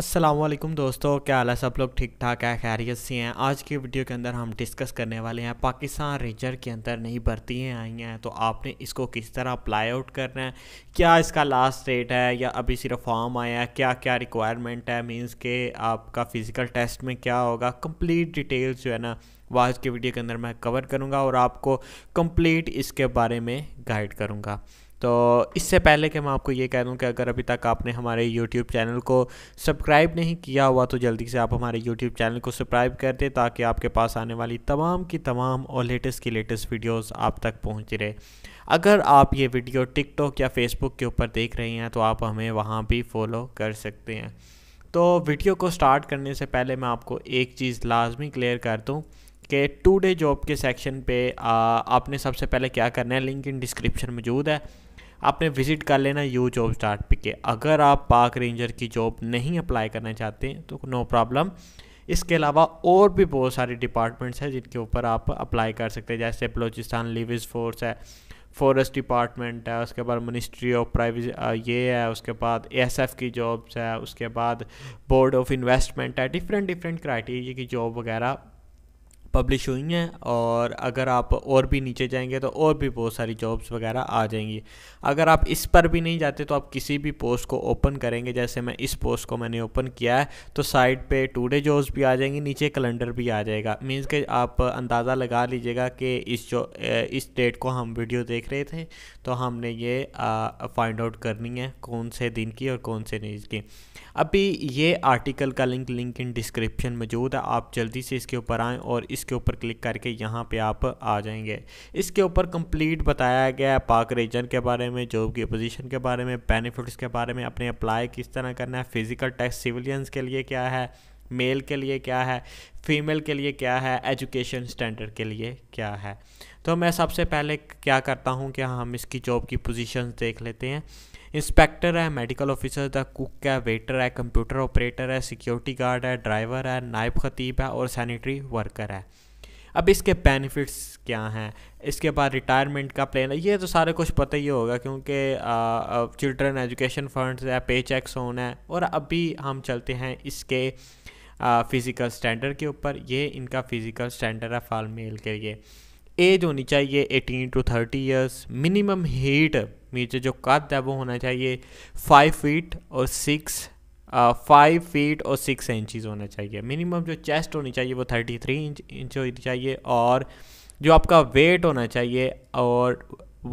असलम दोस्तों क्या हाल है सब लोग ठीक ठाक है खैरियत से हैं आज की वीडियो के अंदर हम डिस्कस करने वाले हैं पाकिस्तान रेंजर के अंदर नई भर्तियाँ आई हैं तो आपने इसको किस तरह अप्लाई आउट करना है क्या इसका लास्ट डेट है या अभी सिर्फ फॉर्म आया है क्या क्या रिक्वायरमेंट है मींस के आपका फ़िज़िकल टेस्ट में क्या होगा कम्प्लीट डिटेल्स जो है ना वो आज की वीडियो के अंदर मैं कवर करूँगा और आपको कम्प्लीट इसके बारे में गाइड करूँगा तो इससे पहले कि मैं आपको ये कह दूँ कि अगर अभी तक आपने हमारे YouTube चैनल को सब्सक्राइब नहीं किया हुआ तो जल्दी से आप हमारे YouTube चैनल को सब्सक्राइब कर दें ताकि आपके पास आने वाली तमाम की तमाम और लेटेस्ट की लेटेस्ट वीडियोस आप तक पहुंच रहे अगर आप ये वीडियो TikTok या फेसबुक के ऊपर देख रहे हैं तो आप हमें वहाँ भी फॉलो कर सकते हैं तो वीडियो को स्टार्ट करने से पहले मैं आपको एक चीज़ लाजमी क्लियर कर दूँ कि टू डे जॉब के सेक्शन पे आ, आपने सबसे पहले क्या करना है लिंक इन डिस्क्रिप्शन मौजूद है आपने विज़िट कर लेना यू जॉब स्टार्ट पिक के अगर आप पार्क रेंजर की जॉब नहीं अप्लाई करना चाहते तो नो प्रॉब्लम इसके अलावा और भी बहुत सारे डिपार्टमेंट्स हैं जिनके ऊपर आप अप्लाई कर सकते हैं जैसे बलोचिस्तान लिविज फोर्स है फॉरेस्ट डिपार्टमेंट है उसके बाद मिनिस्ट्री ऑफ प्राइवेसी ये है उसके बाद एएसएफ की जॉब्स है उसके बाद बोर्ड ऑफ इन्वेस्टमेंट है डिफरेंट डिफरेंट क्राइटेरिया की जॉब वगैरह पब्लिश हुई हैं और अगर आप और भी नीचे जाएंगे तो और भी बहुत सारी जॉब्स वगैरह आ जाएंगी अगर आप इस पर भी नहीं जाते तो आप किसी भी पोस्ट को ओपन करेंगे जैसे मैं इस पोस्ट को मैंने ओपन किया है तो साइड पे डे जॉब्स भी आ जाएंगी नीचे कैलेंडर भी आ जाएगा मीन्स के आप अंदाज़ा लगा लीजिएगा कि इस जो इस डेट को हम वीडियो देख रहे थे तो हमने ये फाइंड आउट करनी है कौन से दिन की और कौन से नहीं की अभी ये आर्टिकल का लिंक लिंक इन डिस्क्रिप्शन मौजूद है आप जल्दी से इसके ऊपर आएँ और इस इसके ऊपर क्लिक करके यहाँ पे आप आ जाएंगे इसके ऊपर कंप्लीट बताया गया है पाक रीजन के बारे में जॉब की पोजीशन के बारे में बेनिफिट्स के बारे में अपने अप्लाई किस तरह करना है फिजिकल टेस्ट सिविलियंस के लिए क्या है मेल के लिए क्या है फीमेल के लिए क्या है एजुकेशन स्टैंडर्ड के लिए क्या है तो मैं सबसे पहले क्या करता हूँ कि हम इसकी जॉब की पोजीशंस देख लेते हैं इंस्पेक्टर है मेडिकल ऑफिसर है कुक है वेटर है कंप्यूटर ऑपरेटर है सिक्योरिटी गार्ड है ड्राइवर है नायब खतीब है और सैनिटरी वर्कर है अब इसके बेनिफिट्स क्या हैं इसके बाद रिटायरमेंट का प्लान ये तो सारे कुछ पता ही होगा क्योंकि चिल्ड्रन एजुकेशन फंड्स है पे चेक सोन है और अभी हम चलते हैं इसके फ़िज़िकल स्टैंडर्ड के ऊपर ये इनका फ़िज़िकल स्टैंडर्ड है फाल मेल के लिए एज होनी चाहिए eighteen to thirty years minimum height नीचे जो कद है वो होना चाहिए फाइव फीट और सिक्स फाइव फीट और सिक्स इंचज़ होना चाहिए मिनिमम जो चेस्ट होनी चाहिए वो थर्टी थ्री इंच इंच होनी चाहिए और जो आपका वेट होना चाहिए और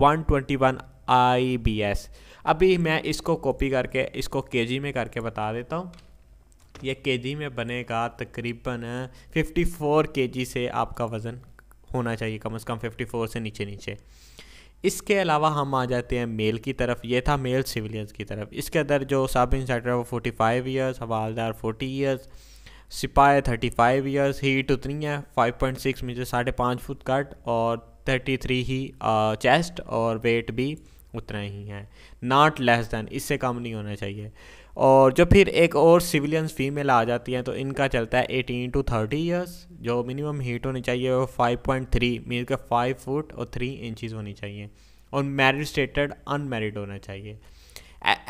one twenty one I B S अभी मैं इसको कॉपी करके इसको के जी में करके बता देता हूँ ये के जी में बनेगा तकरीबन 54 केजी से आपका वज़न होना चाहिए कम से कम 54 से नीचे नीचे इसके अलावा हम आ जाते हैं मेल की तरफ ये था मेल सिविलियंस की तरफ इसके अंदर जो सब इंस्पेक्टर वो फोर्टी फाइव ईयर्स हवालदार फोर्टी ईयर्स सिपाही थर्टी फाइव ईयर्स हीट उतनी है फाइव पॉइंट सिक्स मीटर साढ़े पाँच फुट कट और थर्टी थ्री ही चेस्ट और वेट भी उतना ही है नॉट लेस दैन इससे कम नहीं होना चाहिए और जो फिर एक और सिविलियंस फीमेल आ जाती हैं तो इनका चलता है एटीन टू थर्टी ईयर्स जो मिनिमम हीट होनी चाहिए वो फाइव पॉइंट थ्री मीन के फाइव फुट और थ्री इंचज होनी चाहिए और मैरिड स्टेटेड अनमेरिड होना चाहिए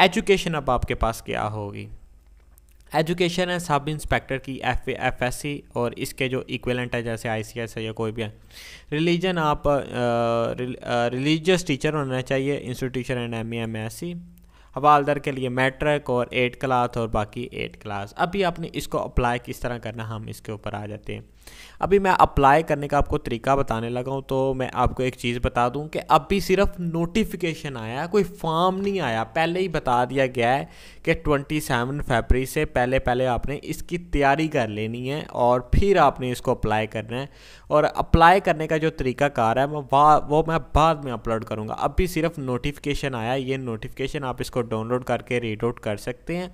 एजुकेशन e, अब आपके पास क्या होगी एजुकेशन है सब इंस्पेक्टर की एफ एफ एस सी और इसके जो इक्वलेंट है जैसे आई सी एस है या कोई भी है रिलीजन आप रिलीजियस टीचर होना चाहिए institution and M M S C हवालदार के लिए मैट्रिक और एट क्लास और बाकी एट क्लास अभी आपने इसको अप्लाई किस तरह करना हम इसके ऊपर आ जाते हैं अभी मैं अप्लाई करने का आपको तरीका बताने लगा हूँ तो मैं आपको एक चीज़ बता दूँ कि अभी सिर्फ नोटिफिकेशन आया कोई फॉर्म नहीं आया पहले ही बता दिया गया है कि ट्वेंटी सेवन फेबरी से पहले पहले आपने इसकी तैयारी कर लेनी है और फिर आपने इसको अप्लाई करना है और अप्लाई करने का जो तरीकाकार है वो मैं बाद में अपलोड करूँगा अभी सिर्फ नोटिफिकेशन आया ये नोटिफिकेशन आप इसको डाउनलोड करके रीड आउट कर सकते हैं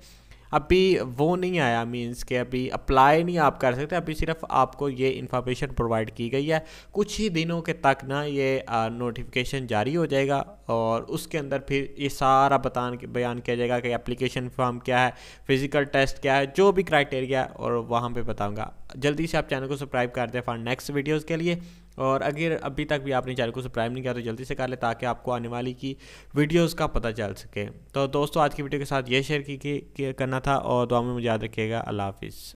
अभी वो नहीं आया मीन्स के अभी अप्लाई नहीं आप कर सकते अभी सिर्फ आपको ये इन्फॉर्मेशन प्रोवाइड की गई है कुछ ही दिनों के तक ना ये नोटिफिकेशन जारी हो जाएगा और उसके अंदर फिर ये सारा बतान बयान किया जाएगा कि एप्लीकेशन फॉर्म क्या है फिज़िकल टेस्ट क्या है जो भी क्राइटेरिया और वहाँ पर बताऊँगा जल्दी से आप चैनल को सब्सक्राइब कर दें फॉर नेक्स्ट वीडियोज़ के लिए और अगर अभी तक भी आपने चैनल को सब्सक्राइब नहीं किया तो जल्दी से कर ले ताकि आपको आने वाली की वीडियोज़ का पता चल सके तो दोस्तों आज की वीडियो के साथ ये शेयर की, की, की करना था और दुआ में मुझे याद रखिएगा अल्लाह हाफिज़